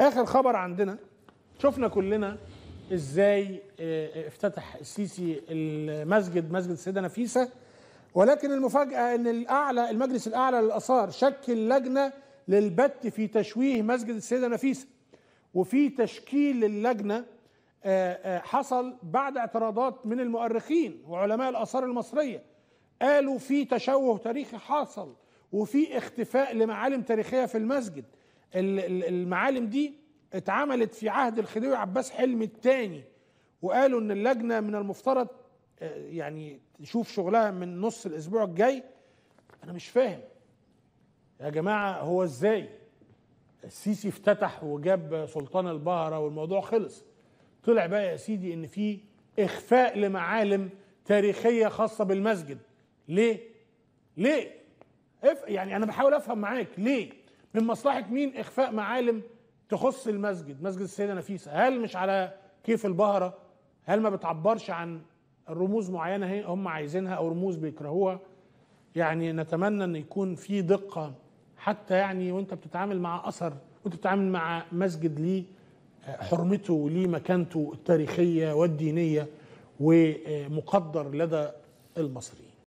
اخر خبر عندنا شفنا كلنا ازاي آه، آه، افتتح السيسي المسجد مسجد السيده نفيسه ولكن المفاجاه ان الاعلى المجلس الاعلى للاثار شكل لجنه للبت في تشويه مسجد السيده نفيسه وفي تشكيل اللجنه آه، حصل بعد اعتراضات من المؤرخين وعلماء الاثار المصريه قالوا في تشوه تاريخي حصل وفي اختفاء لمعالم تاريخيه في المسجد المعالم دي اتعملت في عهد الخديوي عباس حلمي الثاني وقالوا ان اللجنه من المفترض آه، يعني تشوف شغلها من نص الاسبوع الجاي انا مش فاهم يا جماعه هو ازاي السيسي افتتح وجاب سلطان البهره والموضوع خلص طلع بقى يا سيدي ان في اخفاء لمعالم تاريخيه خاصه بالمسجد ليه ليه يعني انا بحاول افهم معاك ليه من مصلحه مين اخفاء معالم تخص المسجد مسجد السيده نفيسه هل مش على كيف البهره هل ما بتعبرش عن الرموز معينه هم عايزينها او رموز بيكرهوها يعني نتمنى ان يكون في دقه حتى يعني وانت بتتعامل مع اثر وانت بتتعامل مع مسجد ليه آه، حرمته وليه مكانته التاريخيه والدينيه ومقدر لدى المصريين